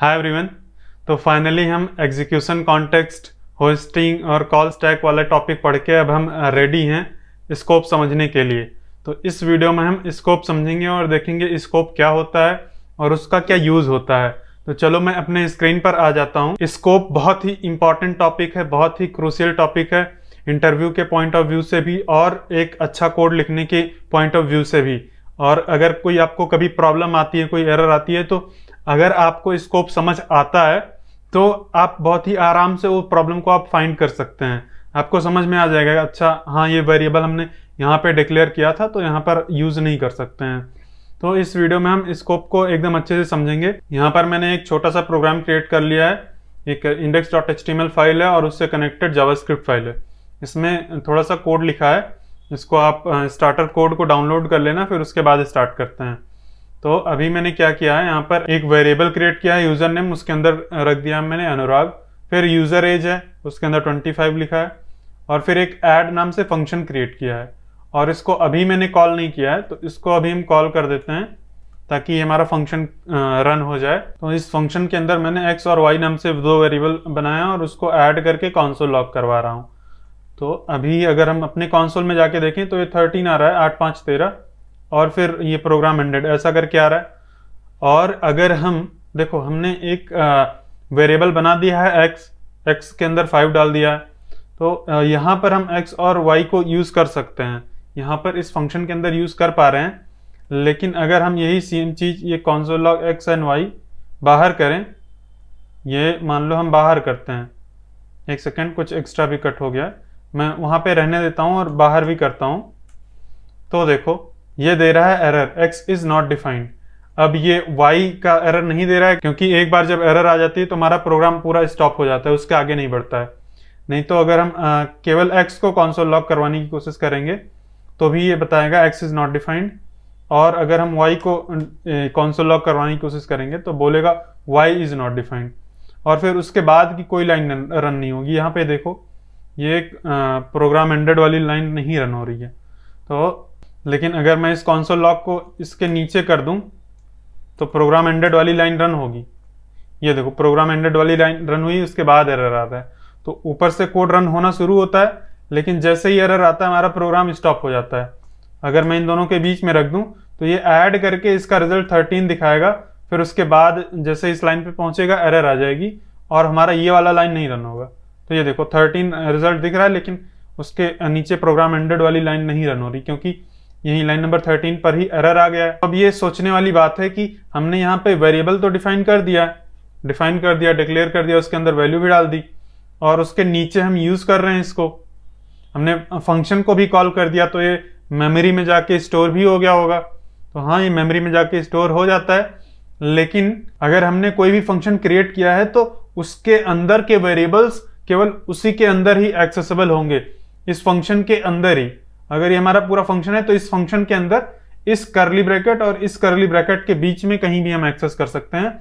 हाय everyone तो finally हम execution context hoisting और कॉल स्टैक वाला टॉपिक पढ़ के अब हम रेडी uh, हैं स्कोप समझने के लिए तो इस वीडियो में हम स्कोप समझेंगे और देखेंगे स्कोप क्या होता है और उसका क्या यूज़ होता है तो चलो मैं अपने स्क्रीन पर आ जाता हूँ स्कोप बहुत ही इंपॉर्टेंट टॉपिक है बहुत ही क्रूशियल टॉपिक है इंटरव्यू के पॉइंट ऑफ व्यू से भी और एक अच्छा कोड लिखने के पॉइंट ऑफ व्यू से भी और अगर कोई आपको कभी प्रॉब्लम आती है कोई एरर आती है तो अगर आपको स्कोप समझ आता है तो आप बहुत ही आराम से वो प्रॉब्लम को आप फाइंड कर सकते हैं आपको समझ में आ जाएगा अच्छा हाँ ये वेरिएबल हमने यहाँ पे डिक्लेयर किया था तो यहाँ पर यूज़ नहीं कर सकते हैं तो इस वीडियो में हम स्कोप को एकदम अच्छे से समझेंगे यहाँ पर मैंने एक छोटा सा प्रोग्राम क्रिएट कर लिया है एक इंडेक्स डॉट एच फाइल है और उससे कनेक्टेड जावास्क्रिप्ट फाइल है इसमें थोड़ा सा कोड लिखा है इसको आप स्टार्टर कोड को डाउनलोड कर लेना फिर उसके बाद स्टार्ट करते हैं तो अभी मैंने क्या किया है यहाँ पर एक वेरिएबल क्रिएट किया है यूज़र नेम उसके अंदर रख दिया मैंने अनुराग फिर यूज़र एज है उसके अंदर 25 लिखा है और फिर एक ऐड नाम से फंक्शन क्रिएट किया है और इसको अभी मैंने कॉल नहीं किया है तो इसको अभी हम कॉल कर देते हैं ताकि ये हमारा फंक्शन रन हो जाए तो इस फंक्शन के अंदर मैंने एक्स और वाई नाम से दो वेरिएबल बनाया और उसको ऐड करके कॉन्सोल लॉक करवा रहा हूँ तो अभी अगर हम अपने कॉन्सोल में जाके देखें तो ये थर्टीन आ रहा है आठ पाँच तेरह और फिर ये प्रोग्राम एंडेड ऐसा करके आ रहा है और अगर हम देखो हमने एक वेरिएबल बना दिया है एक्स एक्स के अंदर फाइव डाल दिया है तो यहाँ पर हम एक्स और वाई को यूज़ कर सकते हैं यहाँ पर इस फंक्शन के अंदर यूज़ कर पा रहे हैं लेकिन अगर हम यही सेम चीज़ ये console log X and Y बाहर करें ये मान लो हम बाहर करते हैं एक सेकेंड कुछ एक्स्ट्रा भी कट हो गया मैं वहाँ पर रहने देता हूँ और बाहर भी करता हूँ तो देखो ये दे रहा है error X is not defined अब ये वाई का एरर नहीं दे रहा है क्योंकि एक बार जब एरर आ जाती है तो हमारा प्रोग्राम पूरा स्टॉप हो जाता है उसके आगे नहीं बढ़ता है नहीं तो अगर हम आ, केवल एक्स को कॉन्सोल लॉक करवाने की कोशिश करेंगे तो भी ये बताएगा एक्स इज नॉट डिफाइंड और अगर हम वाई को कॉन्सोल लॉक करवाने की कोशिश करेंगे तो बोलेगा वाई इज नॉट डिफाइंड और फिर उसके बाद की कोई लाइन रन नहीं होगी यहाँ पे देखो ये एक प्रोग्राम एंडेड वाली लाइन नहीं रन हो रही है तो लेकिन अगर मैं इस कॉन्सोल लॉक को इसके नीचे कर दूं तो प्रोग्राम एंडेड वाली लाइन रन होगी ये देखो प्रोग्राम एंडेड वाली लाइन रन हुई उसके बाद एरर आता है तो ऊपर से कोड रन होना शुरू होता है लेकिन जैसे ही एरर आता है हमारा प्रोग्राम स्टॉप हो जाता है अगर मैं इन दोनों के बीच में रख दूं तो ये ऐड करके इसका रिजल्ट थर्टीन दिखाएगा फिर उसके बाद जैसे इस लाइन पर पहुंचेगा एरर आ जाएगी और हमारा ये वाला लाइन नहीं रन होगा तो ये देखो थर्टीन रिजल्ट दिख रहा है लेकिन उसके नीचे प्रोग्राम एंडेड वाली लाइन नहीं रन हो रही क्योंकि यही लाइन नंबर 13 पर ही एरर आ गया है अब ये सोचने वाली बात है कि हमने यहाँ पे वेरिएबल तो डिफाइन कर दिया डिफाइन कर दिया डिक्लेयर कर दिया उसके अंदर वैल्यू भी डाल दी और उसके नीचे हम यूज कर रहे हैं इसको हमने फंक्शन को भी कॉल कर दिया तो ये मेमोरी में जाके स्टोर भी हो गया होगा तो हाँ ये मेमोरी में जाके स्टोर हो जाता है लेकिन अगर हमने कोई भी फंक्शन क्रिएट किया है तो उसके अंदर के वेरिएबल्स केवल उसी के अंदर ही एक्सेसिबल होंगे इस फंक्शन के अंदर ही अगर ये हमारा पूरा फंक्शन है तो इस फंक्शन के अंदर इस करली ब्रैकेट और इस करली ब्रैकेट के बीच में कहीं भी हम एक्सेस कर सकते हैं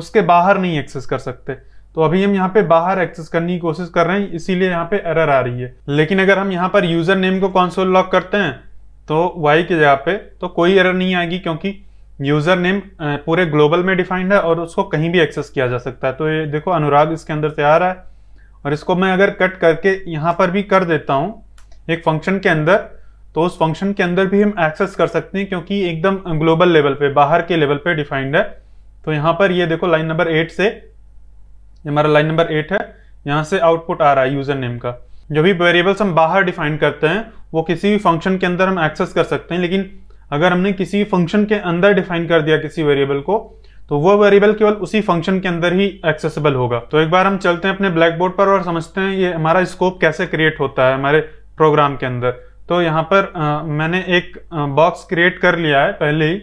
उसके बाहर नहीं एक्सेस कर सकते तो अभी हम यहाँ पे बाहर एक्सेस करने की कोशिश कर रहे हैं इसीलिए यहाँ पे एरर आ रही है लेकिन अगर हम यहाँ पर यूजर नेम को कॉन्सोल लॉक करते हैं तो वाई की जगह पे तो कोई एरर नहीं आएगी क्योंकि यूजर नेम पूरे ग्लोबल में डिफाइंड है और उसको कहीं भी एक्सेस किया जा सकता है तो ये देखो अनुराग इसके अंदर से आ रहा है और इसको मैं अगर कट करके यहाँ पर भी कर देता हूँ एक फंक्शन के अंदर तो उस फंक्शन के अंदर भी हम एक्सेस कर सकते हैं क्योंकि एकदम ग्लोबल लेवल पे बाहर के लेवल पे डिफाइंड है तो यहाँ पर ये देखो लाइन नंबर एट से हमारा लाइन नंबर एट है यहाँ से आउटपुट आ रहा है यूजर नेम का जो भी वेरिएबल्स हम बाहर डिफाइन करते हैं वो किसी भी फंक्शन के अंदर हम एक्सेस कर सकते हैं लेकिन अगर हमने किसी भी फंक्शन के अंदर डिफाइन कर दिया किसी वेरिएबल को तो वो वेरिएबल केवल उसी फंक्शन के अंदर ही एक्सेसिबल होगा तो एक बार हम चलते हैं अपने ब्लैक बोर्ड पर और समझते हैं ये हमारा स्कोप कैसे क्रिएट होता है हमारे प्रोग्राम के अंदर तो यहाँ पर आ, मैंने एक बॉक्स क्रिएट कर लिया है पहले ही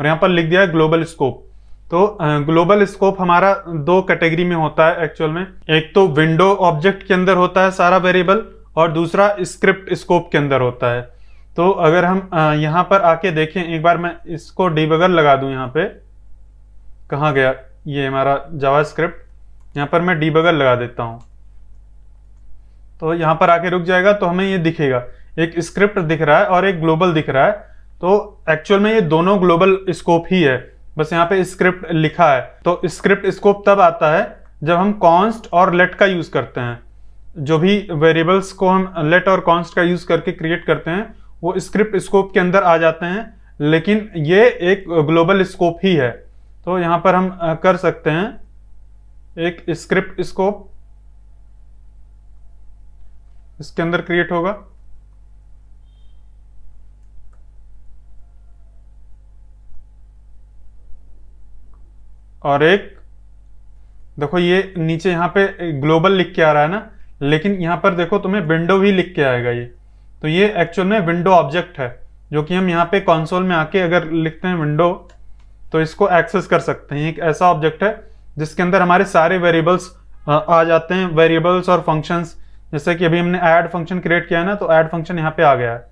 और यहाँ पर लिख दिया है ग्लोबल स्कोप तो ग्लोबल स्कोप हमारा दो कैटेगरी में होता है एक्चुअल में एक तो विंडो ऑब्जेक्ट के अंदर होता है सारा वेरिएबल और दूसरा स्क्रिप्ट स्कोप के अंदर होता है तो अगर हम यहाँ पर आके देखें एक बार मैं इसको डिबगर लगा दूँ यहाँ पे कहाँ गया ये हमारा जावा स्क्रिप्ट यहाँ पर मैं डिबगर लगा देता हूँ तो यहाँ पर आके रुक जाएगा तो हमें ये दिखेगा एक स्क्रिप्ट दिख रहा है और एक ग्लोबल दिख रहा है तो एक्चुअल में ये दोनों ग्लोबल स्कोप ही है बस यहाँ पे स्क्रिप्ट लिखा है तो स्क्रिप्ट स्कोप तब आता है जब हम कॉन्स्ट और लेट का यूज़ करते हैं जो भी वेरिएबल्स को हम लेट और कॉन्स्ट का यूज़ करके क्रिएट करते हैं वो स्क्रिप्ट स्कोप के अंदर आ जाते हैं लेकिन ये एक ग्लोबल स्कोप ही है तो यहाँ पर हम कर सकते हैं एक स्क्रिप्ट स्कोप इसके अंदर क्रिएट होगा और एक देखो ये नीचे यहां पे ग्लोबल लिख के आ रहा है ना लेकिन यहाँ पर देखो तुम्हें विंडो भी लिख के आएगा ये तो ये एक्चुअल में विंडो ऑब्जेक्ट है जो कि हम यहाँ पे कंसोल में आके अगर लिखते हैं विंडो तो इसको एक्सेस कर सकते हैं एक ऐसा ऑब्जेक्ट है जिसके अंदर हमारे सारे वेरिएबल्स आ जाते हैं वेरिएबल्स और फंक्शंस जैसे कि अभी हमने ऐड फंक्शन क्रिएट किया है ना तो ऐड फंक्शन यहाँ पे आ गया है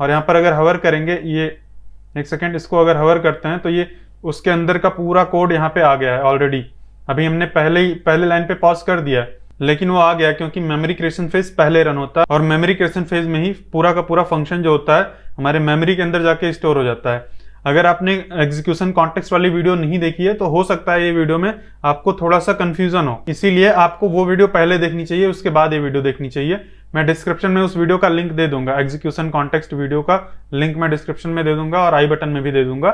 और यहाँ पर अगर हवर करेंगे ये एक सेकेंड इसको अगर हवर करते हैं तो ये उसके अंदर का पूरा कोड यहाँ पे आ गया है ऑलरेडी अभी हमने पहले ही पहले लाइन पे पॉज कर दिया है लेकिन वो आ गया क्योंकि मेमोरी क्रिएशन फेज पहले रन होता है और मेमोरी क्रिएशन फेज में ही पूरा का पूरा फंक्शन जो होता है हमारे मेमोरी के अंदर जाके स्टोर हो जाता है अगर आपने एग्जीक्यूशन कॉन्टेक्स्ट वाली वीडियो नहीं देखी है तो हो सकता है ये वीडियो में आपको थोड़ा सा कंफ्यूजन हो इसीलिए आपको वो वीडियो पहले देखनी चाहिए उसके बाद ये वीडियो देखनी चाहिए मैं डिस्क्रिप्शन में उस वीडियो का लिंक दे दूंगा एग्जीक्यूशन कॉन्टेक्स्ट वीडियो का लिंक मैं डिस्क्रिप्शन में दे दूंगा और आई बटन में भी दे दूंगा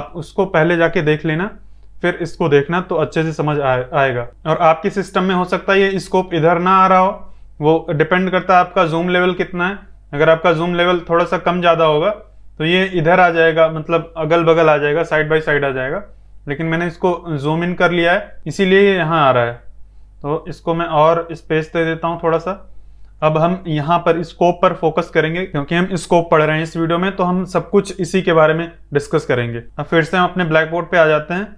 आप उसको पहले जाके देख लेना फिर इसको देखना तो अच्छे से समझ आएगा और आपके सिस्टम में हो सकता है ये स्कोप इधर ना आ रहा हो वो डिपेंड करता है आपका जूम लेवल कितना है अगर आपका जूम लेवल थोड़ा सा कम ज़्यादा होगा तो ये इधर आ जाएगा मतलब अगल बगल आ जाएगा साइड बाई साइड आ जाएगा लेकिन मैंने इसको जूम इन कर लिया है इसीलिए ये यहाँ आ रहा है तो इसको मैं और स्पेस दे देता हूँ थोड़ा सा अब हम यहाँ पर स्कोप पर फोकस करेंगे क्योंकि हम स्कोप पढ़ रहे हैं इस वीडियो में तो हम सब कुछ इसी के बारे में डिस्कस करेंगे अब फिर से हम अपने ब्लैक बोर्ड पर आ जाते हैं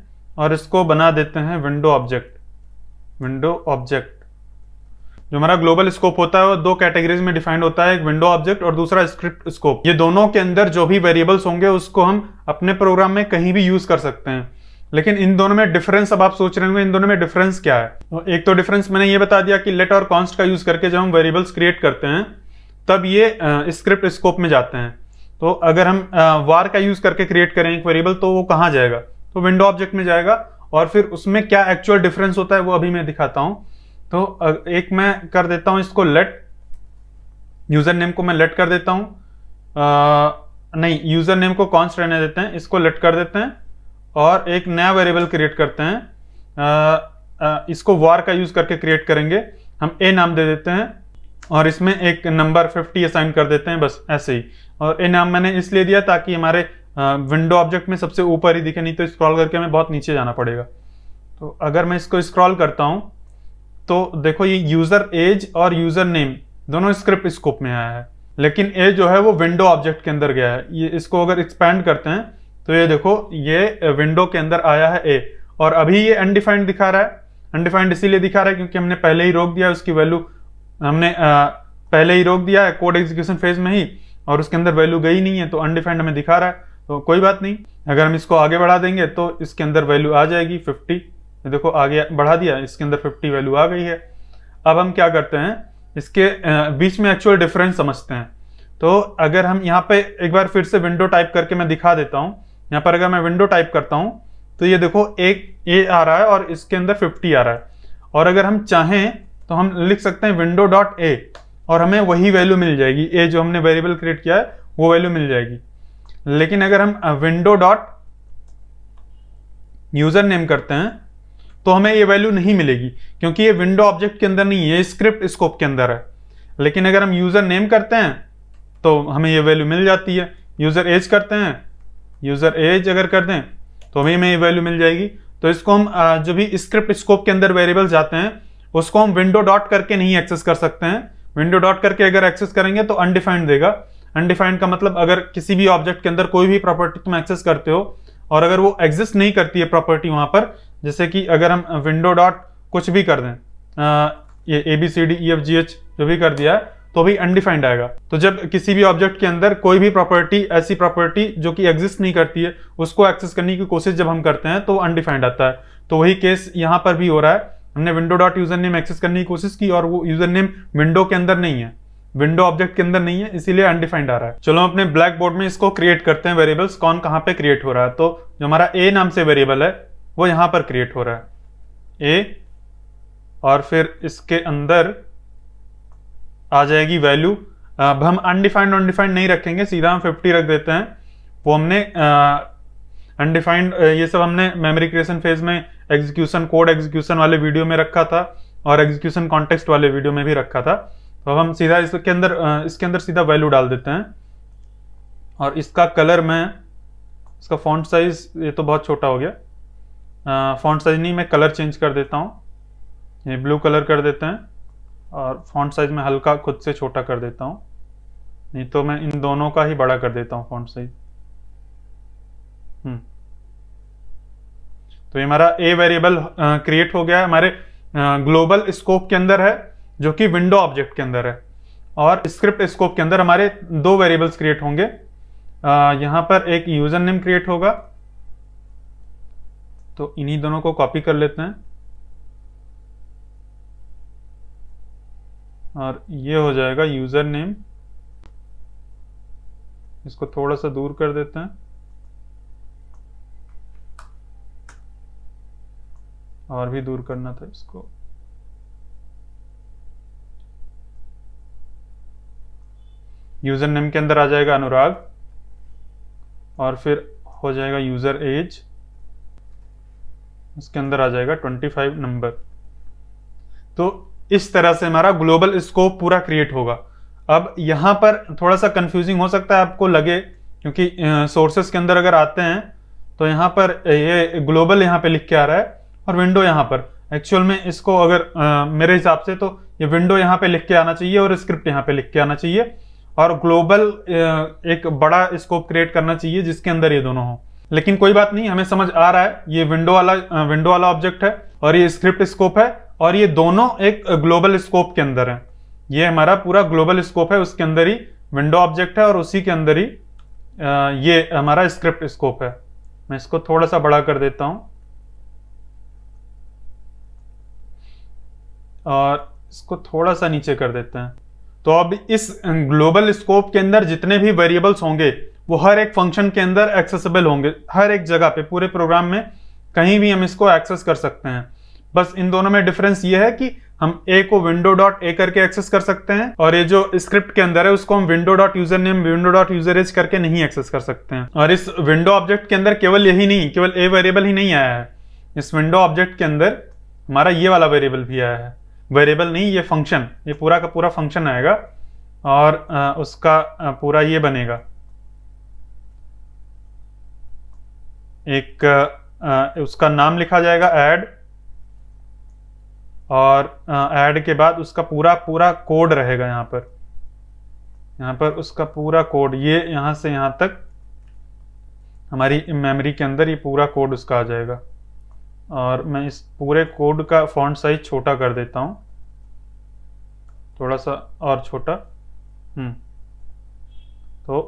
और इसको बना देते हैं विंडो ऑब्जेक्ट विंडो ऑब्जेक्ट जो हमारा ग्लोबल स्कोप होता है वो दो कैटेगरीज में डिफाइंड होता है एक विंडो ऑब्जेक्ट और दूसरा स्क्रिप्ट स्कोप ये दोनों के अंदर जो भी वेरिएबल्स होंगे उसको हम अपने प्रोग्राम में कहीं भी यूज कर सकते हैं लेकिन इन दोनों में डिफरेंस अब आप सोच रहे होंगे इन दोनों में डिफरेंस क्या है तो एक तो डिफरेंस मैंने ये बता दिया कि लेट और कॉन्स्ट का यूज करके जब हम वेरिएबल्स क्रिएट करते हैं तब ये स्क्रिप्ट स्कोप में जाते हैं तो अगर हम वार का यूज करके क्रिएट करें एक वेरिएबल तो वो कहाँ जाएगा तो विंडो ऑब्जेक्ट में जाएगा और फिर उसमें क्या एक्चुअल डिफरेंस होता है वो अभी मैं दिखाता हूँ तो एक मैं कर देता हूं इसको लेट यूजर नेम को मैं लेट कर देता हूं नहीं यूजर नेम को कॉन्स्ट रहने देते हैं इसको लेट कर देते हैं और एक नया वेरिएबल क्रिएट करते हैं आ, आ, इसको वार का यूज करके क्रिएट करेंगे हम ए नाम दे देते हैं और इसमें एक नंबर 50 असाइन कर देते हैं बस ऐसे ही और ए नाम मैंने इसलिए दिया ताकि हमारे विंडो ऑब्जेक्ट में सबसे ऊपर ही दिखे नहीं तो स्क्रॉल करके हमें बहुत नीचे जाना पड़ेगा तो अगर मैं इसको स्क्रॉल करता हूँ तो देखो ये यूजर एज और यूजर नेम दोनों स्क्रिप्ट स्कोप में आया है लेकिन ए जो है वो विंडो ऑब्जेक्ट के अंदर गया है ये इसको अगर एक्सपेंड करते हैं तो ये देखो ये विंडो के अंदर आया है ए और अभी ये अनडिफाइंड दिखा रहा है अनडिफाइंड इसीलिए दिखा रहा है क्योंकि हमने पहले ही रोक दिया है उसकी वैल्यू हमने आ, पहले ही रोक दिया है कोड एग्जीक्यूशन फेज में ही और उसके अंदर वैल्यू गई नहीं है तो अनडिफाइंड हमें दिखा रहा है तो कोई बात नहीं अगर हम इसको आगे बढ़ा देंगे तो इसके अंदर वैल्यू आ जाएगी फिफ्टी ये देखो आगे बढ़ा दिया इसके अंदर 50 वैल्यू आ गई है अब हम क्या करते हैं इसके बीच में एक्चुअल डिफरेंस समझते हैं तो अगर हम यहाँ पे एक बार फिर से विंडो टाइप करके मैं दिखा देता हूँ यहाँ पर अगर मैं विंडो टाइप करता हूँ तो ये देखो एक ए आ रहा है और इसके अंदर 50 आ रहा है और अगर हम चाहें तो हम लिख सकते हैं विंडो डॉट ए और हमें वही वैल्यू मिल जाएगी ए जो हमने वेरिएबल क्रिएट किया है वो वैल्यू मिल जाएगी लेकिन अगर हम विंडो डॉट यूजर नेम करते हैं तो हमें ये वैल्यू नहीं मिलेगी क्योंकि ये विंडो ऑब्जेक्ट के अंदर नहीं है ये स्क्रिप्ट स्कोप के अंदर है लेकिन अगर हम यूज़र नेम करते हैं तो हमें ये वैल्यू मिल जाती है यूज़र एज करते हैं यूज़र एज अगर कर दें तो हमें हमें ये वैल्यू मिल जाएगी तो इसको हम जो भी स्क्रिप्ट स्कोप के अंदर वेरिएबल जाते हैं उसको हम विंडो डॉट करके नहीं एक्सेस कर सकते हैं विंडो डॉट करके अगर एक्सेस करेंगे तो अनडिफाइंड देगा अनडिफाइंड का मतलब अगर किसी भी ऑब्जेक्ट के अंदर कोई भी प्रॉपर्टी तुम एक्सेस करते हो और अगर वो एग्जिस्ट नहीं करती है प्रॉपर्टी वहां पर जैसे कि अगर हम विंडो डॉट कुछ भी कर दें ये A B C D E F G H जो भी कर दिया है तो भी अनडिफाइंड आएगा तो जब किसी भी ऑब्जेक्ट के अंदर कोई भी प्रॉपर्टी ऐसी प्रॉपर्टी जो कि एग्जिस्ट नहीं करती है उसको एक्सेस करने की कोशिश जब हम करते हैं तो अनडिफाइंड आता है तो वही केस यहाँ पर भी हो रहा है हमने window dot user name access करने की कोशिश की और वो यूजर नेम विंडो के अंदर नहीं है विंडो ऑब्जेक्ट के अंदर नहीं है इसीलिए अनडिफाइंड आ रहा है चलो हम अपने ब्लैक बोर्ड में इसको क्रिएट करते हैं वेरिएबल्स कौन कहाँ पे क्रिएट हो रहा है तो जो हमारा ए नाम से वेरिएबल है वो यहाँ पर क्रिएट हो रहा है ए और फिर इसके अंदर आ जाएगी वैल्यू अब हम अनडिफाइंड अनडिफाइंड नहीं रखेंगे सीधा हम 50 रख देते हैं वो हमने अनडिफाइंड ये सब हमने मेमोरी क्रिएशन फेज में एग्जीक्यूशन कोड एग्जीक्यूशन वाले वीडियो में रखा था और एग्जीक्यूशन कॉन्टेक्स्ट वाले वीडियो में भी रखा था तो अब हम सीधा इसके अंदर इसके अंदर सीधा वैल्यू डाल देते हैं और इसका कलर मैं इसका फॉन्ट साइज ये तो बहुत छोटा हो गया फॉन्ट साइज नहीं मैं कलर चेंज कर देता हूँ ये ब्लू कलर कर देते हैं और फॉन्ट साइज में हल्का खुद से छोटा कर देता हूँ नहीं तो मैं इन दोनों का ही बड़ा कर देता हूँ फॉन्ट हम्म। साइज तो ये हमारा ए वेरिएबल क्रिएट हो गया है हमारे ग्लोबल स्कोप के अंदर है जो कि विंडो ऑब्जेक्ट के अंदर है और स्क्रिप्ट स्कोप के अंदर हमारे दो वेरिएबल्स क्रिएट होंगे यहाँ पर एक यूजर नेम क्रिएट होगा तो इन्हीं दोनों को कॉपी कर लेते हैं और ये हो जाएगा यूज़र नेम इसको थोड़ा सा दूर कर देते हैं और भी दूर करना था इसको यूज़र नेम के अंदर आ जाएगा अनुराग और फिर हो जाएगा यूज़र एज उसके अंदर आ जाएगा 25 नंबर तो इस तरह से हमारा ग्लोबल स्कोप पूरा क्रिएट होगा अब यहाँ पर थोड़ा सा कंफ्यूजिंग हो सकता है आपको लगे क्योंकि सोर्सेस के अंदर अगर आते हैं तो यहाँ पर ये ग्लोबल यहाँ पे लिख के आ रहा है और विंडो यहाँ पर एक्चुअल में इसको अगर आ, मेरे हिसाब से तो ये विंडो यहाँ पे लिख के आना चाहिए और स्क्रिप्ट यहाँ पे लिख के आना चाहिए और ग्लोबल एक बड़ा स्कोप क्रिएट करना चाहिए जिसके अंदर ये दोनों हों लेकिन कोई बात नहीं हमें समझ आ रहा है ये विंडो वाला विंडो वाला ऑब्जेक्ट है और ये स्क्रिप्ट स्कोप है और ये दोनों एक ग्लोबल स्कोप के अंदर है ये हमारा पूरा ग्लोबल स्कोप है उसके अंदर ही विंडो ऑब्जेक्ट है और उसी के अंदर ही ये हमारा स्क्रिप्ट स्कोप है मैं इसको थोड़ा सा बड़ा कर देता हूं और इसको थोड़ा सा नीचे कर देते हैं तो अब इस ग्लोबल स्कोप के अंदर जितने भी वेरिएबल्स होंगे वो हर एक फंक्शन के अंदर एक्सेसिबल होंगे हर एक जगह पे पूरे प्रोग्राम में कहीं भी हम इसको एक्सेस कर सकते हैं बस इन दोनों में डिफरेंस ये है कि हम ए को विंडो डॉट ए करके एक्सेस कर सकते हैं और ये जो स्क्रिप्ट के अंदर है उसको हम window dot user name window dot user age करके नहीं एक्सेस कर सकते हैं और इस विंडो ऑब्जेक्ट के अंदर केवल यही नहीं केवल ए वेरिएबल ही नहीं आया है इस विंडो ऑब्जेक्ट के अंदर हमारा ये वाला वेरिएबल भी आया है वेरिएबल नहीं ये फंक्शन ये पूरा का पूरा फंक्शन आएगा और उसका पूरा ये बनेगा एक आ, उसका नाम लिखा जाएगा ऐड और ऐड के बाद उसका पूरा पूरा कोड रहेगा यहाँ पर यहाँ पर उसका पूरा कोड ये यहाँ से यहाँ तक हमारी मेमोरी के अंदर ये पूरा कोड उसका आ जाएगा और मैं इस पूरे कोड का फॉन्ट साइज छोटा कर देता हूँ थोड़ा सा और छोटा हम्म तो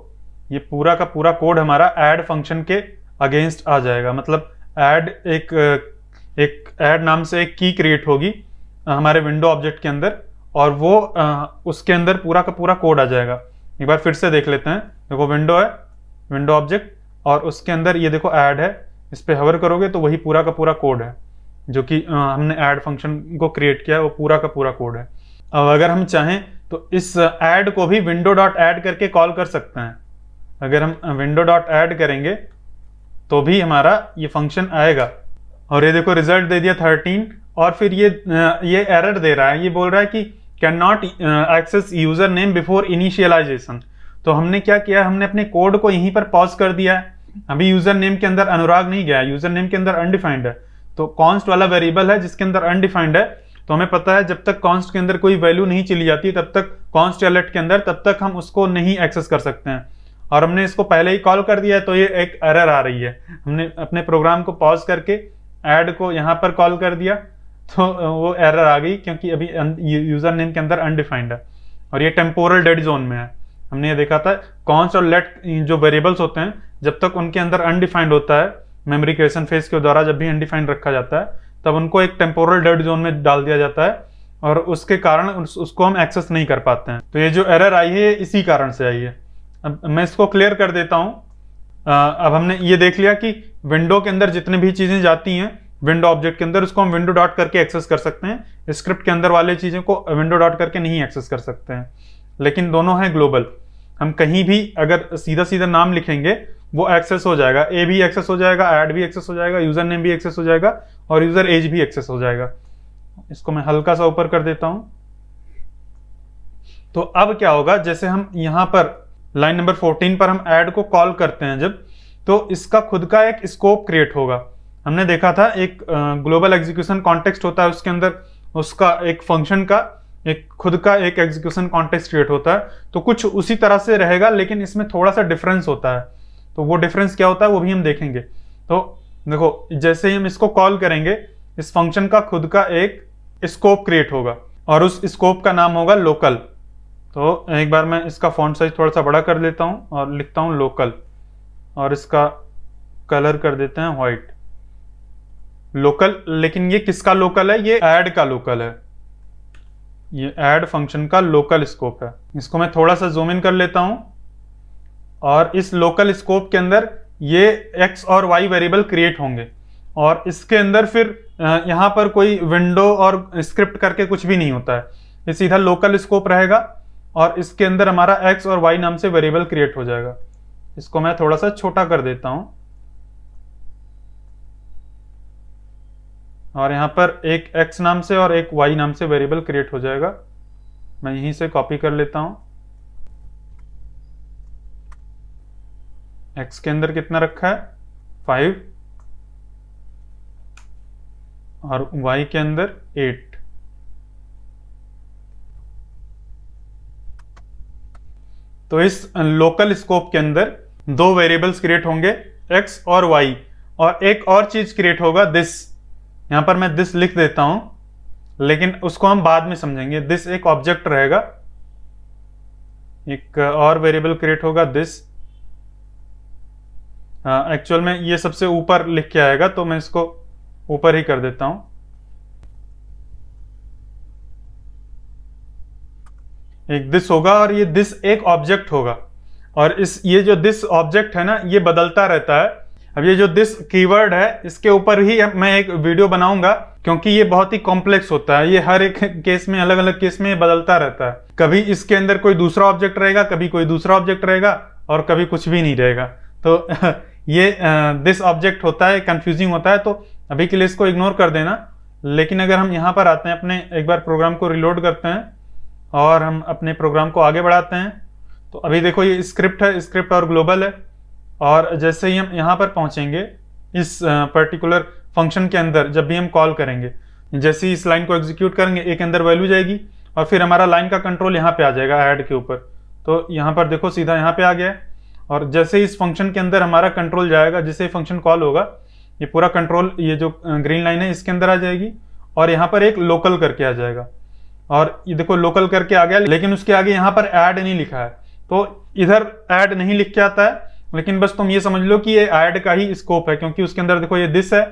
ये पूरा का पूरा कोड हमारा ऐड फंक्शन के अगेंस्ट आ जाएगा मतलब ऐड एक एक ऐड नाम से एक की क्रिएट होगी हमारे विंडो ऑब्जेक्ट के अंदर और वो आ, उसके अंदर पूरा का पूरा कोड आ जाएगा एक बार फिर से देख लेते हैं देखो विंडो है विंडो ऑब्जेक्ट और उसके अंदर ये देखो ऐड है इस पर हवर करोगे तो वही पूरा का पूरा कोड है जो कि हमने ऐड फंक्शन को क्रिएट किया है वो पूरा का पूरा कोड है अब अगर हम चाहें तो इस ऐड को भी विंडो डॉट ऐड करके कॉल कर सकते हैं अगर हम विंडो डॉट ऐड करेंगे तो भी हमारा ये फंक्शन आएगा और ये देखो रिजल्ट दे दिया थर्टीन और फिर ये ये एरर दे रहा है ये बोल रहा है कि can not access user name before initialization तो हमने क्या किया हमने अपने कोड को यहीं पर पॉज कर दिया है अभी यूजर नेम के अंदर अनुराग नहीं गया यूजर नेम के अंदर अनडिफाइंड है तो कॉन्स्ट वाला वेरिएबल है जिसके अंदर अनडिफाइंड है तो हमें पता है जब तक कॉन्स्ट के अंदर कोई वैल्यू नहीं चली जाती तब तक कॉन्स्ट एलर्ट के अंदर तब तक हम उसको नहीं एक्सेस कर सकते हैं और हमने इसको पहले ही कॉल कर दिया है तो ये एक एरर आ रही है हमने अपने प्रोग्राम को पॉज करके ऐड को यहाँ पर कॉल कर दिया तो वो एरर आ गई क्योंकि अभी यूज़र नेम के अंदर अनडिफाइंड है और ये टेम्पोरल डेड जोन में है हमने ये देखा था कॉन्स और लेट जो वेरिएबल्स होते हैं जब तक उनके अंदर अनडिफाइंड होता है मेमोरी क्रिएशन फेज के द्वारा जब भी अनडिफाइंड रखा जाता है तब उनको एक टेम्पोरल डेड जोन में डाल दिया जाता है और उसके कारण उस, उसको हम एक्सेस नहीं कर पाते हैं तो ये जो एरर आई है ये इसी कारण से आई है अब मैं इसको क्लियर कर देता हूं आ, अब हमने ये देख लिया कि विंडो के अंदर जितने भी चीजें जाती हैं विंडो ऑब्जेक्ट के अंदर उसको हम विंडो डॉट करके एक्सेस कर सकते हैं स्क्रिप्ट के अंदर वाले चीज़ों को विंडो डॉट करके नहीं एक्सेस कर सकते हैं लेकिन दोनों हैं ग्लोबल हम कहीं भी अगर सीधा सीधा नाम लिखेंगे वो एक्सेस हो जाएगा ए भी एक्सेस हो जाएगा एड भी एक्सेस हो जाएगा यूजर नेम भी एक्सेस हो जाएगा और यूजर एज भी एक्सेस हो जाएगा इसको मैं हल्का सा ऊपर कर देता हूं तो अब क्या होगा जैसे हम यहां पर लाइन नंबर 14 पर हम ऐड को कॉल करते हैं जब तो इसका खुद का एक स्कोप क्रिएट होगा हमने देखा था एक ग्लोबल एग्जीक्यूशन कॉन्टेक्स्ट होता है उसके अंदर उसका एक फंक्शन का एक खुद का एक एग्जीक्यूशन कॉन्टेक्स्ट क्रिएट होता है तो कुछ उसी तरह से रहेगा लेकिन इसमें थोड़ा सा डिफरेंस होता है तो वो डिफरेंस क्या होता है वो भी हम देखेंगे तो देखो जैसे ही हम इसको कॉल करेंगे इस फंक्शन का खुद का एक स्कोप क्रिएट होगा और उस स्कोप का नाम होगा लोकल तो एक बार मैं इसका फॉन्ट साइज थोड़ा सा बड़ा कर लेता हूँ और लिखता हूँ लोकल और इसका कलर कर देते हैं वाइट लोकल लेकिन ये किसका लोकल है ये ऐड का लोकल है ये ऐड फंक्शन का लोकल स्कोप है इसको मैं थोड़ा सा जूम इन कर लेता हूँ और इस लोकल स्कोप के अंदर ये एक्स और वाई वेरिएबल क्रिएट होंगे और इसके अंदर फिर यहाँ पर कोई विंडो और स्क्रिप्ट करके कुछ भी नहीं होता है ये सीधा लोकल स्कोप रहेगा और इसके अंदर हमारा एक्स और वाई नाम से वेरिएबल क्रिएट हो जाएगा इसको मैं थोड़ा सा छोटा कर देता हूं और यहां पर एक x नाम से और एक y नाम से वेरिएबल क्रिएट हो जाएगा मैं यहीं से कॉपी कर लेता हूं x के अंदर कितना रखा है फाइव और y के अंदर एट तो इस लोकल स्कोप के अंदर दो वेरिएबल्स क्रिएट होंगे एक्स और वाई और एक और चीज क्रिएट होगा दिस यहां पर मैं दिस लिख देता हूं लेकिन उसको हम बाद में समझेंगे दिस एक ऑब्जेक्ट रहेगा एक और वेरिएबल क्रिएट होगा दिस एक्चुअल हाँ, में ये सबसे ऊपर लिख के आएगा तो मैं इसको ऊपर ही कर देता हूं एक दिस होगा और ये दिस एक ऑब्जेक्ट होगा और इस ये जो दिस ऑब्जेक्ट है ना ये बदलता रहता है अब ये जो दिस कीवर्ड है इसके ऊपर ही मैं एक वीडियो बनाऊंगा क्योंकि ये बहुत ही कॉम्प्लेक्स होता है ये हर एक केस में अलग अलग केस में बदलता रहता है कभी इसके अंदर कोई दूसरा ऑब्जेक्ट रहेगा कभी कोई दूसरा ऑब्जेक्ट रहेगा और कभी कुछ भी नहीं रहेगा तो ये दिस ऑब्जेक्ट होता है कंफ्यूजिंग होता है तो अभी के लिए इसको इग्नोर कर देना लेकिन अगर हम यहाँ पर आते हैं अपने एक बार प्रोग्राम को रिलोड करते हैं और हम अपने प्रोग्राम को आगे बढ़ाते हैं तो अभी देखो ये स्क्रिप्ट है स्क्रिप्ट और ग्लोबल है और जैसे ही हम यहाँ पर पहुँचेंगे इस पर्टिकुलर फंक्शन के अंदर जब भी हम कॉल करेंगे जैसे ही इस लाइन को एग्जीक्यूट करेंगे एक अंदर वैल्यू जाएगी और फिर हमारा लाइन का कंट्रोल यहाँ पे आ जाएगा ऐड के ऊपर तो यहाँ पर देखो सीधा यहाँ पे आ गया और जैसे इस फंक्शन के अंदर हमारा कंट्रोल जाएगा जैसे फंक्शन कॉल होगा ये पूरा कंट्रोल ये जो ग्रीन लाइन है इसके अंदर आ जाएगी और यहाँ पर एक लोकल करके आ जाएगा और ये देखो लोकल करके आ गया लेकिन उसके आगे यहाँ पर ऐड नहीं लिखा है तो इधर ऐड नहीं लिख के आता है लेकिन बस तुम ये समझ लो कि ये ऐड का ही स्कोप है क्योंकि उसके अंदर देखो ये दिस है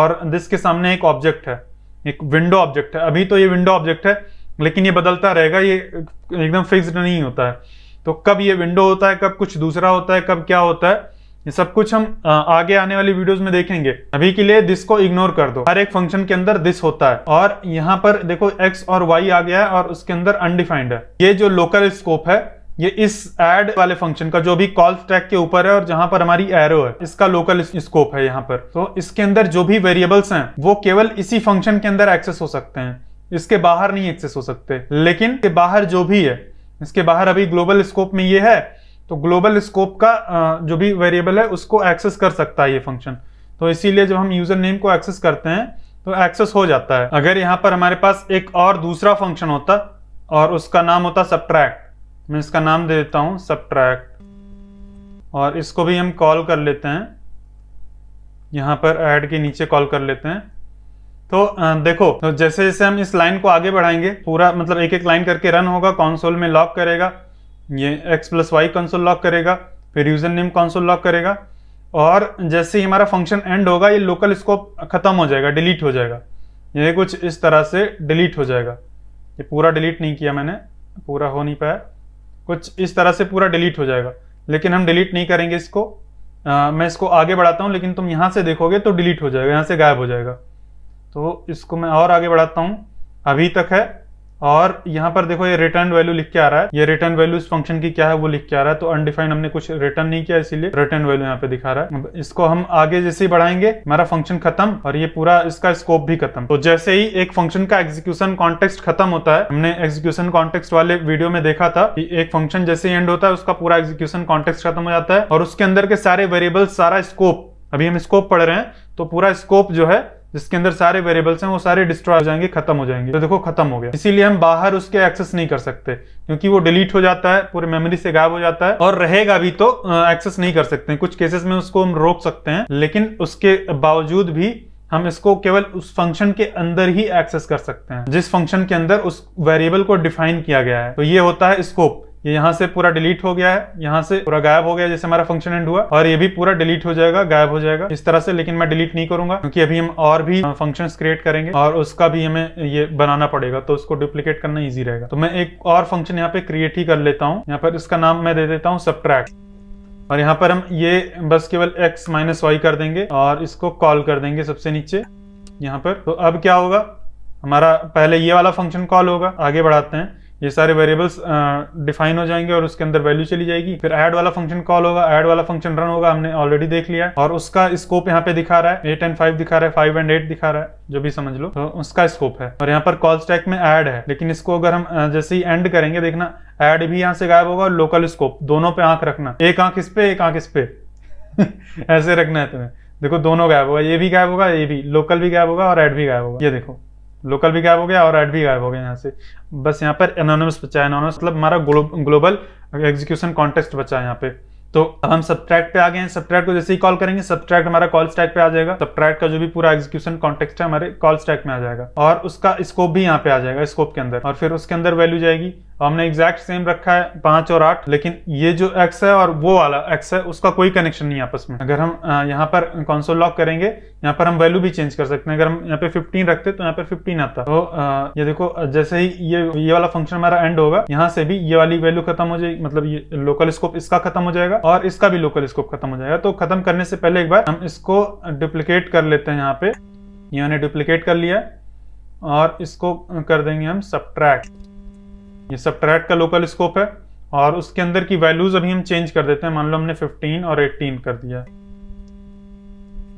और दिस के सामने एक ऑब्जेक्ट है एक विंडो ऑब्जेक्ट है अभी तो ये विंडो ऑब्जेक्ट है लेकिन ये बदलता रहेगा ये एकदम फिक्स्ड नहीं होता है तो कब ये विंडो होता है कब कुछ दूसरा होता है कब क्या होता है ये सब कुछ हम आगे आने वाली वीडियोस में देखेंगे अभी के लिए दिस को इग्नोर कर दो हर एक फंक्शन के अंदर दिस होता है और यहाँ पर देखो एक्स और वाई आ गया है और उसके अंदर अनडिफाइंड है ये जो लोकल स्कोप है ये इस एड वाले फंक्शन का जो भी कॉल स्टैक के ऊपर है और जहां पर हमारी एरो है इसका लोकल स्कोप है यहाँ पर तो इसके अंदर जो भी वेरिएबल्स हैं वो केवल इसी फंक्शन के अंदर एक्सेस हो सकते हैं इसके बाहर नहीं एक्सेस हो सकते लेकिन के बाहर जो भी है इसके बाहर अभी ग्लोबल स्कोप में ये है तो ग्लोबल स्कोप का जो भी वेरिएबल है उसको एक्सेस कर सकता है ये फंक्शन तो इसीलिए जब हम यूजर नेम को एक्सेस करते हैं तो एक्सेस हो जाता है अगर यहाँ पर हमारे पास एक और दूसरा फंक्शन होता और उसका नाम होता सब्ट्रैक्ट मैं इसका नाम दे देता हूँ सब्ट्रैक्ट और इसको भी हम कॉल कर लेते हैं यहाँ पर ऐड के नीचे कॉल कर लेते हैं तो देखो तो जैसे जैसे हम इस लाइन को आगे बढ़ाएंगे पूरा मतलब एक एक लाइन करके रन होगा कॉन्सोल में लॉक करेगा ये x plus Y console log करेगा फिर यूजर नेम कंसोल लॉक करेगा और जैसे ही हमारा फंक्शन एंड होगा ये लोकल स्कोप खत्म हो जाएगा डिलीट हो जाएगा ये कुछ इस तरह से डिलीट हो जाएगा ये पूरा डिलीट नहीं किया मैंने पूरा हो नहीं पाया कुछ इस तरह से पूरा डिलीट हो जाएगा लेकिन हम डिलीट नहीं करेंगे इसको आ, मैं इसको आगे बढ़ाता हूँ लेकिन तुम यहाँ से देखोगे तो डिलीट हो जाएगा यहाँ से गायब हो जाएगा तो इसको मैं और आगे बढ़ाता हूँ अभी तक है और यहाँ पर देखो ये रिटर्न वैल्यू लिख के आ रहा है ये रिटर्न वैल्यू इस फंक्शन की क्या है वो लिख के आ रहा है तो अनडिफाइंड हमने कुछ रिटर्न नहीं किया इसीलिए रिटर्न वैल्यू यहाँ पे दिखा रहा है इसको हम आगे जैसे ही बढ़ाएंगे हमारा फंक्शन खत्म और ये पूरा इसका स्कोप भी खत्म तो जैसे ही एक फंक्शन का एग्जीक्यूशन कॉन्टेक्स खत्म होता है हमने एग्जीक्यूशन कॉन्टेक्ट वाले वीडियो में देखा था कि एक फंक्शन जैसे एंड होता है उसका पूरा एग्जीक्यूशन कॉन्टेक्ट खत्म हो जाता है और उसके अंदर के सारे वेरिएबल सारा स्कोप अभी हम स्कोप पढ़ रहे हैं तो पूरा स्कोप जो है जिसके अंदर सारे वेरिएबल्स हैं वो सारे डिस्ट्रॉय हो जाएंगे खत्म हो जाएंगे तो देखो खत्म हो गया इसीलिए हम बाहर उसके एक्सेस नहीं कर सकते क्योंकि वो डिलीट हो जाता है पूरे मेमोरी से गायब हो जाता है और रहेगा भी तो एक्सेस नहीं कर सकते कुछ केसेस में उसको हम रोक सकते हैं लेकिन उसके बावजूद भी हम इसको केवल उस फंक्शन के अंदर ही एक्सेस कर सकते हैं जिस फंक्शन के अंदर उस वेरिएबल को डिफाइन किया गया है तो ये होता है स्कोप ये यहाँ से पूरा डिलीट हो गया है यहाँ से पूरा गायब हो गया जैसे हमारा फंक्शन एंड हुआ और ये भी पूरा डिलीट हो जाएगा गायब हो जाएगा इस तरह से लेकिन मैं डिलीट नहीं करूंगा क्योंकि अभी हम और भी फंक्शन क्रिएट करेंगे और उसका भी हमें ये बनाना पड़ेगा तो उसको डुप्लीकेट करना ईजी रहेगा तो मैं एक और फंक्शन यहाँ पे क्रिएट ही कर लेता हूँ यहाँ पर इसका नाम मैं दे देता हूँ सब्ट्रैक्ट और यहाँ पर हम ये बस केवल एक्स माइनस वाई कर देंगे और इसको कॉल कर देंगे सबसे नीचे यहाँ पर तो अब क्या होगा हमारा पहले ये वाला फंक्शन कॉल होगा आगे बढ़ाते हैं ये सारे वेरिएबल्स डिफाइन हो जाएंगे और उसके अंदर वैल्यू चली जाएगी फिर एड वाला फंक्शन कॉल होगा एड वाला फंक्शन रन होगा हमने ऑलरेडी देख लिया और उसका स्कोप यहाँ पे दिखा रहा है एट एंड फाइव दिखा रहा है फाइव एंड एट दिखा रहा है जो भी समझ लो तो उसका स्कोप है और यहाँ पर कॉल स्टैक में एड है लेकिन इसको अगर हम जैसे ही एंड करेंगे देखना एड भी यहाँ से गायब होगा और लोकल स्कोप दोनों पे आंख रखना एक आंख इस पे एक आंख इस पे ऐसे रखना है तुम्हें देखो दोनों गायब होगा ये भी गायब होगा ये भी लोकल भी गायब होगा और एड भी गायब होगा ये देखो लोकल भी गायब हो गया और एड भी गायब हो गया यहाँ से बस यहाँ पर एनोनमस बचा है एनोनमस मतलब हमारा ग्लोबल एग्जीक्यूशन कॉन्टेक्स्ट बचा है यहाँ पे तो अब हम सब्ट्रैक्ट पे आ गए हैं सब्ट्रैक्ट को जैसे ही कॉल करेंगे सब्ट्रैक्ट हमारा कॉल स्टैक पे आ जाएगा सब्ट्रैक्ट का जो भी पूरा एग्जीक्यूशन कॉन्टेक्स्ट है हमारे कॉल स्टैक में आ जाएगा और उसका स्कोप भी यहाँ पे आ जाएगा स्कोप के अंदर और फिर उसके अंदर वैल्यू जाएगी तो हमने एग्जैक्ट सेम रखा है पांच और आठ लेकिन ये जो एक्स है और वो वाला एक्स है उसका कोई कनेक्शन नहीं आपस में अगर हम यहाँ पर कंसोल लॉक करेंगे यहाँ पर हम वैल्यू भी चेंज कर सकते हैं अगर हम यहाँ पे 15 रखते तो यहाँ पर 15 आता तो ये देखो जैसे ही ये ये वाला फंक्शन हमारा एंड होगा यहाँ से भी ये वाली वैल्यू खत्म हो जाएगी मतलब ये लोकल स्कोप इसका खत्म हो जाएगा और इसका भी लोकल स्कोप खत्म हो जाएगा तो खत्म करने से पहले एक बार हम इसको डुप्लीकेट कर लेते हैं यहाँ पे ये मैंने डुप्लीकेट कर लिया और इसको कर देंगे हम सब्ट्रैक्ट ये सब ट्रैक का लोकल स्कोप है और उसके अंदर की वैल्यूज अभी हम चेंज कर देते हैं मान लो हमने 15 और 18 कर दिया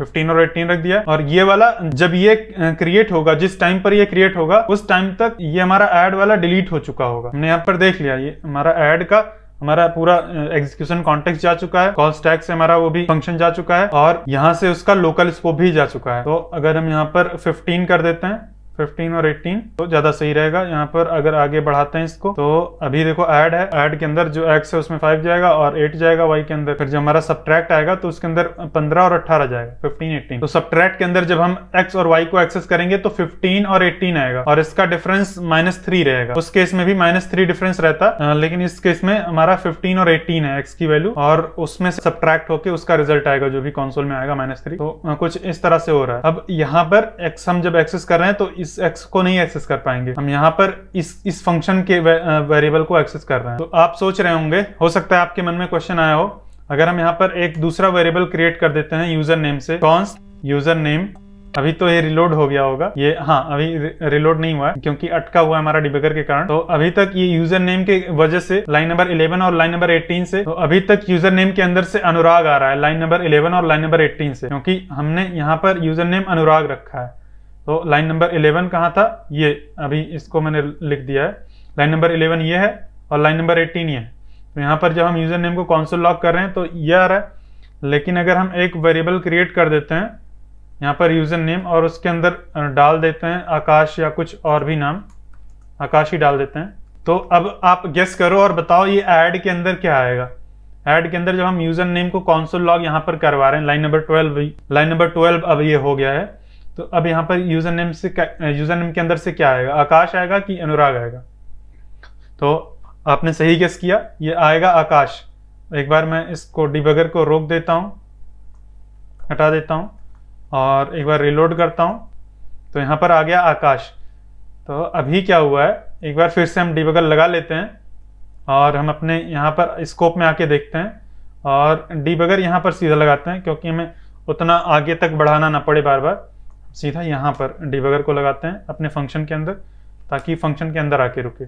15 और 18 रख दिया और ये वाला जब ये क्रिएट होगा जिस टाइम पर ये क्रिएट होगा उस टाइम तक ये हमारा एड वाला डिलीट हो चुका होगा हमने यहाँ पर देख लिया ये हमारा एड का हमारा पूरा एग्जीक्यूशन कॉन्टेक्स्ट जा चुका है कॉल स्टैक से हमारा वो भी फंक्शन जा चुका है और यहाँ से उसका लोकल स्कोप भी जा चुका है तो अगर हम यहाँ पर 15 कर देते हैं 15 और 18 तो ज्यादा सही रहेगा यहाँ पर अगर आगे बढ़ाते हैं इसको तो अभी देखो ऐड है ऐड के अंदर जो एक्स है उसमें 5 जाएगा और 8 जाएगा वाई के अंदर फिर जब हमारा सब्ट्रैक्ट आएगा तो उसके अंदर 15 और 18 जाएगा 15 18 तो सब्ट्रैक्ट के अंदर जब हम एक्स और वाई को एक्सेस करेंगे तो फिफ्टीन और एटीन आएगा और इसका डिफरेंस माइनस रहेगा उस केस में भी माइनस डिफरेंस रहता लेकिन इस केस में हमारा फिफ्टीन और एटीन है एक्स की वैल्यू और उसमें सब्ट्रैक्ट होकर उसका रिजल्ट आएगा जो भी कॉन्सोल में आएगा माइनस तो कुछ इस तरह से हो रहा है अब यहाँ पर एक्स हम जब एक्सेस कर रहे हैं तो इस एक्स को नहीं एक्सेस कर पाएंगे हम यहाँ पर इस इस फंक्शन के वेरिएबल को एक्सेस कर रहे हैं तो आप सोच रहे होंगे हो सकता है आपके मन में क्वेश्चन आया हो अगर हम यहाँ पर एक दूसरा वेरिएबल क्रिएट कर देते हैं यूजर नेम से कॉन्स यूजर नेम अभी तो ये रिलोड हो गया होगा ये हाँ अभी रिलोड नहीं हुआ है क्योंकि अटका हुआ है हमारा डिबेगर के कारण तो अभी तक ये यूजर नेम के वजह से लाइन नंबर 11 और लाइन नंबर 18 से तो अभी तक यूजर नेम के अंदर से अनुराग आ रहा है लाइन नंबर 11 और लाइन नंबर 18 से क्योंकि हमने यहाँ पर यूजर नेम अनुराग रखा है तो लाइन नंबर इलेवन कहाँ था ये अभी इसको मैंने लिख दिया है लाइन नंबर इलेवन ये है और लाइन नंबर एटीन ये है तो यहाँ पर जब हम यूजर नेम को कॉन्सोल लॉक कर रहे हैं तो ये आ रहा है लेकिन अगर हम एक वेरिएबल क्रिएट कर देते हैं यहाँ पर यूजर नेम और उसके अंदर डाल देते हैं आकाश या कुछ और भी नाम आकाश ही डाल देते हैं तो अब आप गेस करो और बताओ ये ऐड के अंदर क्या आएगा ऐड के अंदर जब हम यूजर नेम को कॉन्सोल लॉग यहाँ पर करवा रहे हैं line number twelve line number twelve अब ये हो गया है तो अब यहाँ पर यूजर नेम से यूजर नेम के अंदर से क्या आएगा आकाश आएगा कि अनुराग आएगा तो आपने सही गेस किया ये आएगा आकाश एक बार मैं इसको डिबगर को रोक देता हूँ हटा देता हूँ और एक बार रिलोड करता हूँ तो यहाँ पर आ गया आकाश तो अभी क्या हुआ है एक बार फिर से हम डिबगर लगा लेते हैं और हम अपने यहाँ पर स्कोप में आके देखते हैं और डिबगर यहाँ पर सीधा लगाते हैं क्योंकि हमें उतना आगे तक बढ़ाना ना पड़े बार बार सीधा यहाँ पर डिबगर को लगाते हैं अपने फंक्शन के अंदर ताकि फंक्शन के अंदर आके रुके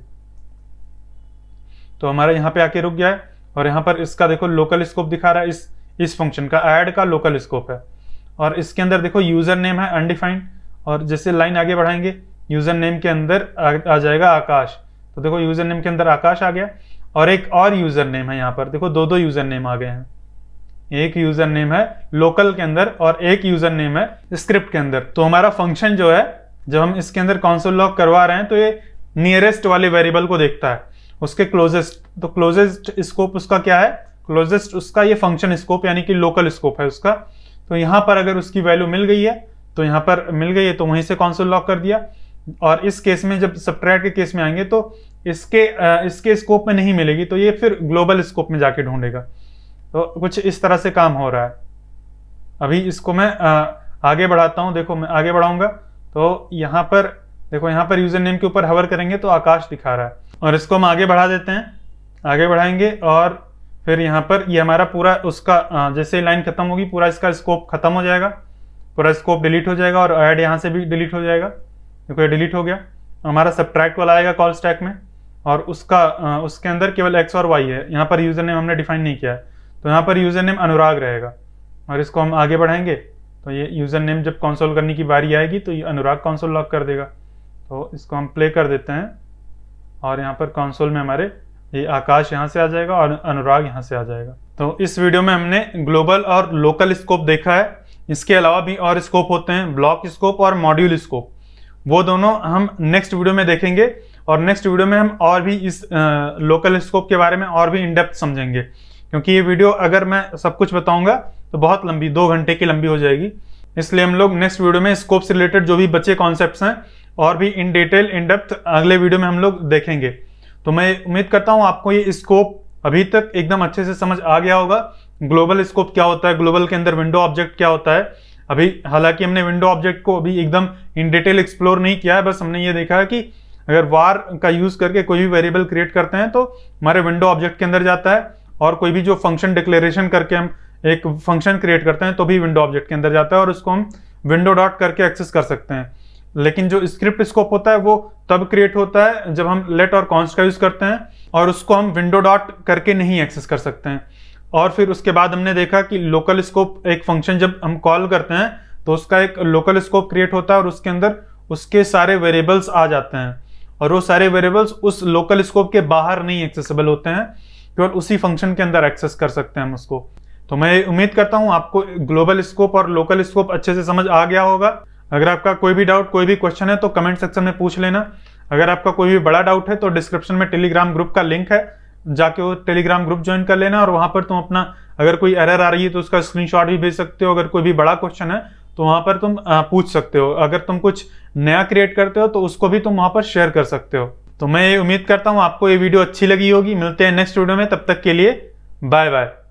तो हमारा यहाँ पे आके रुक गया है और यहाँ पर इसका देखो लोकल स्कोप दिखा रहा है इस इस फंक्शन का ऐड का लोकल स्कोप है और इसके अंदर देखो यूजर नेम है अनडिफाइंड और जैसे लाइन आगे बढ़ाएंगे यूजर नेम के अंदर आ, आ जाएगा आकाश तो देखो यूजर नेम के अंदर आकाश आ गया और एक और यूजर नेम है यहाँ पर देखो दो दो यूजर नेम आ गए हैं एक यूजर नेम है लोकल के अंदर और एक यूजर नेम है स्क्रिप्ट के अंदर तो हमारा फंक्शन जो है जब हम इसके अंदर कॉन्सोल लॉक करवा रहे हैं तो ये नियरेस्ट वाले वेरिएबल को देखता है उसके क्लोजेस्ट तो क्लोजेस्ट स्कोप उसका क्या है क्लोजेस्ट उसका ये फंक्शन स्कोप यानी कि लोकल स्कोप है उसका तो यहाँ पर अगर उसकी वैल्यू मिल गई है तो यहाँ पर मिल गई है तो वहीं से कौनसोल लॉक कर दिया और इस केस में जब सब्ट्रैक्ट के केस में आएंगे तो इसके इसके स्कोप में नहीं मिलेगी तो ये फिर ग्लोबल स्कोप में जाके ढूंढेगा तो कुछ इस तरह से काम हो रहा है अभी इसको मैं आगे बढ़ाता हूँ देखो मैं आगे बढ़ाऊंगा तो यहाँ पर देखो यहाँ पर यूजर नेम के ऊपर हवर करेंगे तो आकाश दिखा रहा है और इसको हम आगे बढ़ा देते हैं आगे बढ़ाएंगे और फिर यहाँ पर ये यह हमारा पूरा उसका जैसे लाइन खत्म होगी पूरा इसका स्कोप खत्म हो जाएगा पूरा स्कोप डिलीट हो जाएगा और ऐड यहाँ से भी डिलीट हो जाएगा देखो ये डिलीट हो गया हमारा सब्ट्रैक्ट वाला आएगा कॉल स्टैक में और उसका उसके अंदर केवल एक्स और वाई है यहाँ पर यूजर नेम हमने डिफाइन नहीं किया है तो यहाँ पर यूज़र नेम अनुराग रहेगा और इसको हम आगे बढ़ाएंगे तो ये यूज़र नेम जब कंसोल करने की बारी आएगी तो ये अनुराग कंसोल लॉक कर देगा तो इसको हम प्ले कर देते हैं और यहाँ पर कंसोल में हमारे ये आकाश यहाँ से आ जाएगा और अनुराग यहाँ से आ जाएगा तो इस वीडियो में हमने ग्लोबल और लोकल स्कोप देखा है इसके अलावा भी और स्कोप होते हैं ब्लॉक स्कोप और मॉड्यूल स्कोप वो दोनों हम नेक्स्ट वीडियो में देखेंगे और नेक्स्ट वीडियो में हम और भी इस आ, लोकल स्कोप के बारे में और भी इनडेप्थ समझेंगे क्योंकि ये वीडियो अगर मैं सब कुछ बताऊंगा तो बहुत लंबी दो घंटे की लंबी हो जाएगी इसलिए हम लोग नेक्स्ट वीडियो में स्कोप से रिलेटेड जो भी बचे कॉन्सेप्ट हैं और भी इन डिटेल इन डेप्थ अगले वीडियो में हम लोग देखेंगे तो मैं उम्मीद करता हूँ आपको ये स्कोप अभी तक एकदम अच्छे से समझ आ गया होगा ग्लोबल स्कोप क्या होता है ग्लोबल के अंदर विंडो ऑब्जेक्ट क्या होता है अभी हालांकि हमने विंडो ऑब्जेक्ट को अभी एकदम इन डिटेल एक्सप्लोर नहीं किया है बस हमने ये देखा है कि अगर वार का यूज करके कोई भी वेरिएबल क्रिएट करते हैं तो हमारे विंडो ऑब्जेक्ट के अंदर जाता है और कोई भी जो फंक्शन डिक्लेरेशन करके हम एक फंक्शन क्रिएट करते हैं तो भी विंडो ऑब्जेक्ट के अंदर जाता है और उसको हम विंडो डॉट करके एक्सेस कर सकते हैं लेकिन जो स्क्रिप्ट स्कोप होता है वो तब क्रिएट होता है जब हम लेट और कॉन्स्ट का यूज करते हैं और उसको हम विंडो डॉट करके नहीं एक्सेस कर सकते हैं और फिर उसके बाद हमने देखा कि लोकल स्कोप एक फंक्शन जब हम कॉल करते हैं तो उसका एक लोकल स्कोप क्रिएट होता है और उसके अंदर उसके सारे वेरिएबल्स आ जाते हैं और वो सारे वेरिएबल्स उस लोकल स्कोप के बाहर नहीं एक्सेसिबल होते हैं केवल उसी फंक्शन के अंदर एक्सेस कर सकते हैं हम उसको तो मैं उम्मीद करता हूँ आपको ग्लोबल स्कोप और लोकल स्कोप अच्छे से समझ आ गया होगा अगर आपका कोई भी डाउट कोई भी क्वेश्चन है तो कमेंट सेक्शन में पूछ लेना अगर आपका कोई भी बड़ा डाउट है तो डिस्क्रिप्शन में टेलीग्राम ग्रुप का लिंक है जाके वो टेलीग्राम ग्रुप ज्वाइन कर लेना और वहां पर तुम अपना अगर कोई एरर आ रही है तो उसका स्क्रीनशॉट भी भेज सकते हो अगर कोई भी बड़ा क्वेश्चन है तो वहां पर तुम पूछ सकते हो अगर तुम कुछ नया क्रिएट करते हो तो उसको भी तुम वहां पर शेयर कर सकते हो तो मैं ये उम्मीद करता हूँ आपको ये वीडियो अच्छी लगी होगी मिलते हैं नेक्स्ट वीडियो में तब तक के लिए बाय बाय